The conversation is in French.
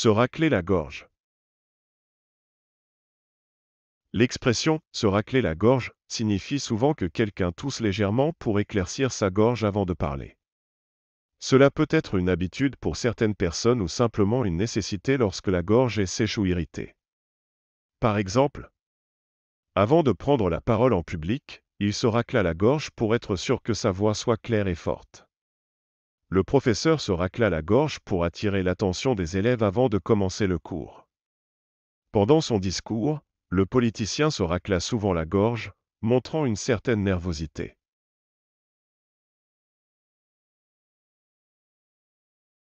se racler la gorge. L'expression se racler la gorge signifie souvent que quelqu'un tousse légèrement pour éclaircir sa gorge avant de parler. Cela peut être une habitude pour certaines personnes ou simplement une nécessité lorsque la gorge est sèche ou irritée. Par exemple, avant de prendre la parole en public, il se racla la gorge pour être sûr que sa voix soit claire et forte. Le professeur se racla la gorge pour attirer l'attention des élèves avant de commencer le cours. Pendant son discours, le politicien se racla souvent la gorge, montrant une certaine nervosité.